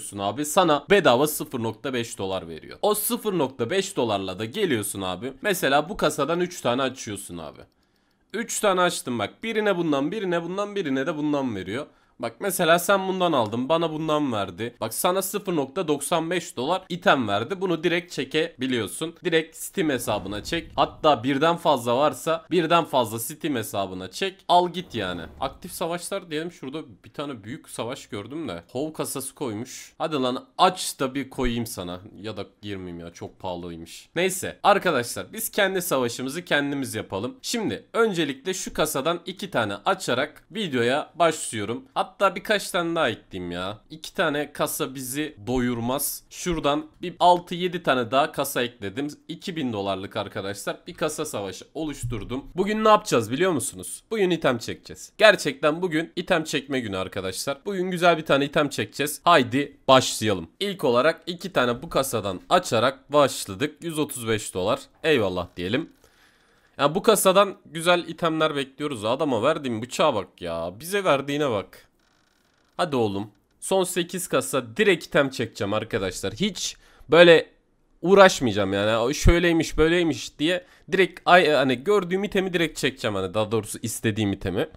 alıyorsun abi sana bedava 0.5 dolar veriyor. O 0.5 dolarla da geliyorsun abi mesela bu kasadan 3 tane açıyorsun abi. 3 tane açtım bak birine bundan birine bundan birine de bundan veriyor. Bak mesela sen bundan aldın bana bundan verdi. Bak sana 0.95 dolar item verdi. Bunu direkt çekebiliyorsun. Direkt Steam hesabına çek. Hatta birden fazla varsa birden fazla Steam hesabına çek. Al git yani. Aktif savaşlar diyelim şurada bir tane büyük savaş gördüm de. Hov kasası koymuş. Hadi lan aç da bir koyayım sana. Ya da girmeyeyim ya çok pahalıymış. Neyse arkadaşlar biz kendi savaşımızı kendimiz yapalım. Şimdi öncelikle şu kasadan iki tane açarak videoya başlıyorum. Hatta Hatta birkaç tane daha ekleyeyim ya. İki tane kasa bizi doyurmaz. Şuradan bir 6-7 tane daha kasa ekledim. 2000 dolarlık arkadaşlar bir kasa savaşı oluşturdum. Bugün ne yapacağız biliyor musunuz? Bugün item çekeceğiz. Gerçekten bugün item çekme günü arkadaşlar. Bugün güzel bir tane item çekeceğiz. Haydi başlayalım. İlk olarak iki tane bu kasadan açarak başladık. 135 dolar. Eyvallah diyelim. yani bu kasadan güzel itemler bekliyoruz. Adama verdiğim bıçağa bak ya. Bize verdiğine bak. Hadi oğlum. Son 8 kasa direkt item çekeceğim arkadaşlar. Hiç böyle uğraşmayacağım yani. Şöyleymiş böyleymiş diye direkt ay, hani gördüğüm itemi direkt çekeceğim hani daha doğrusu istediğim itemi.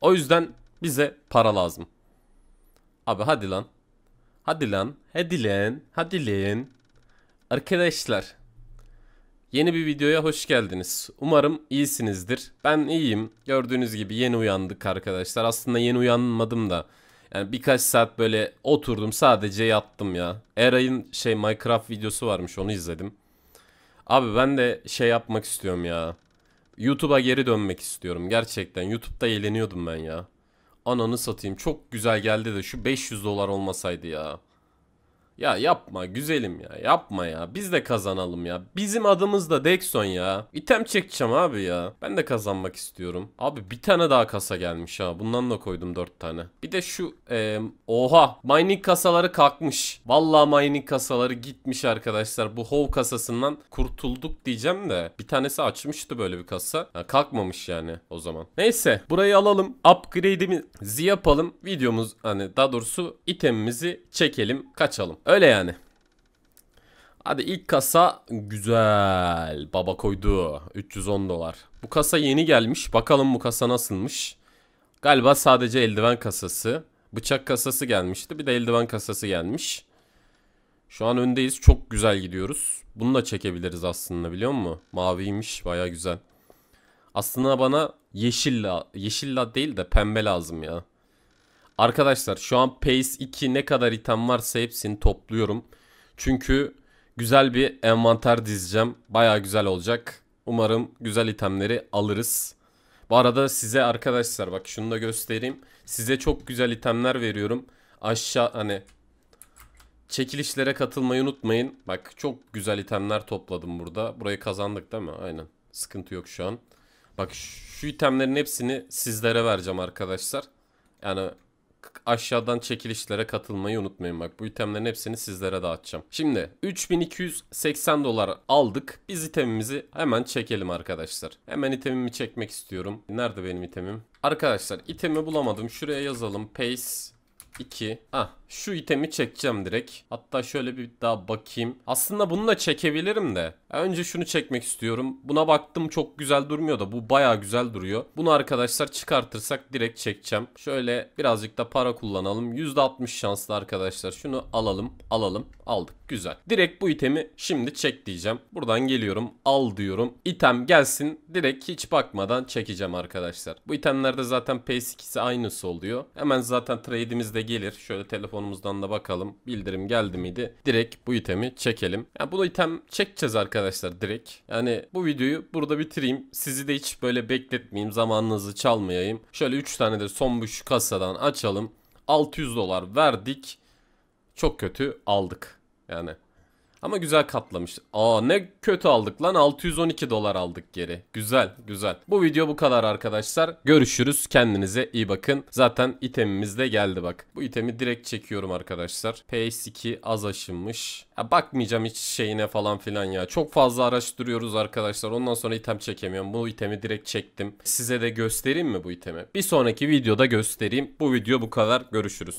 O yüzden bize para lazım. Abi hadi lan. Hadi lan. Hadi lan. Hadi lan. Arkadaşlar. Yeni bir videoya hoş geldiniz. Umarım iyisinizdir. Ben iyiyim. Gördüğünüz gibi yeni uyandık arkadaşlar. Aslında yeni uyanmadım da yani birkaç saat böyle oturdum sadece yattım ya. Eray'ın şey Minecraft videosu varmış onu izledim. Abi ben de şey yapmak istiyorum ya. YouTube'a geri dönmek istiyorum gerçekten. YouTube'da eğleniyordum ben ya. Ananı satayım çok güzel geldi de şu 500 dolar olmasaydı ya. Ya yapma güzelim ya yapma ya. Biz de kazanalım ya. Bizim adımız da Dexon ya. İtem çekeceğim abi ya. Ben de kazanmak istiyorum. Abi bir tane daha kasa gelmiş ha. Bundan da koydum dört tane. Bir de şu e, oha mining kasaları kalkmış. Vallahi mining kasaları gitmiş arkadaşlar. Bu hov kasasından kurtulduk diyeceğim de. Bir tanesi açmıştı böyle bir kasa. Ha, kalkmamış yani o zaman. Neyse burayı alalım. Upgrade'imizi yapalım. Videomuz hani daha doğrusu itemimizi çekelim kaçalım. Öyle yani. Hadi ilk kasa güzel. Baba koydu. 310 dolar. Bu kasa yeni gelmiş. Bakalım bu kasa nasılmış. Galiba sadece eldiven kasası. Bıçak kasası gelmişti. Bir de eldiven kasası gelmiş. Şu an öndeyiz. Çok güzel gidiyoruz. Bunu da çekebiliriz aslında biliyor musun? Maviymiş. Baya güzel. Aslında bana yeşil, yeşil değil de pembe lazım ya. Arkadaşlar şu an Pace 2 ne kadar item varsa hepsini topluyorum. Çünkü güzel bir envanter dizeceğim. Baya güzel olacak. Umarım güzel itemleri alırız. Bu arada size arkadaşlar bak şunu da göstereyim. Size çok güzel itemler veriyorum. Aşağı hani çekilişlere katılmayı unutmayın. Bak çok güzel itemler topladım burada. Burayı kazandık değil mi? Aynen. Sıkıntı yok şu an. Bak şu itemlerin hepsini sizlere vereceğim arkadaşlar. Yani aşağıdan çekilişlere katılmayı unutmayın bak bu itemlerin hepsini sizlere dağıtacağım. Şimdi 3280 dolar aldık. Biz itemimizi hemen çekelim arkadaşlar. Hemen itemimi çekmek istiyorum. Nerede benim itemim? Arkadaşlar itemi bulamadım. Şuraya yazalım. Pace 2. Ah şu itemi çekeceğim direkt. Hatta şöyle bir daha bakayım. Aslında bunu da çekebilirim de. Önce şunu çekmek istiyorum. Buna baktım çok güzel durmuyor da bu baya güzel duruyor. Bunu arkadaşlar çıkartırsak direkt çekeceğim. Şöyle birazcık da para kullanalım. %60 şanslı arkadaşlar. Şunu alalım alalım aldık güzel. Direkt bu itemi şimdi çek diyeceğim. Buradan geliyorum al diyorum. İtem gelsin direkt hiç bakmadan çekeceğim arkadaşlar. Bu itemlerde zaten p 2si aynısı oluyor. Hemen zaten trade'imiz de gelir. Şöyle telefon telefonumuzdan da bakalım. Bildirim geldi miydi? Direkt bu itemi çekelim. Yani bu item çekeceğiz arkadaşlar direkt. Yani bu videoyu burada bitireyim. Sizi de hiç böyle bekletmeyeyim. Zamanınızı çalmayayım. Şöyle 3 tane de son bu şu kasadan açalım. 600 dolar verdik. Çok kötü aldık. Yani ama güzel katlamış. Aa ne kötü aldık lan 612 dolar aldık geri. Güzel güzel. Bu video bu kadar arkadaşlar. Görüşürüz. Kendinize iyi bakın. Zaten itemimiz de geldi bak. Bu itemi direkt çekiyorum arkadaşlar. PS2 az aşınmış. Ya bakmayacağım hiç şeyine falan filan ya. Çok fazla araştırıyoruz arkadaşlar. Ondan sonra item çekemiyorum. Bu itemi direkt çektim. Size de göstereyim mi bu itemi? Bir sonraki videoda göstereyim. Bu video bu kadar. Görüşürüz.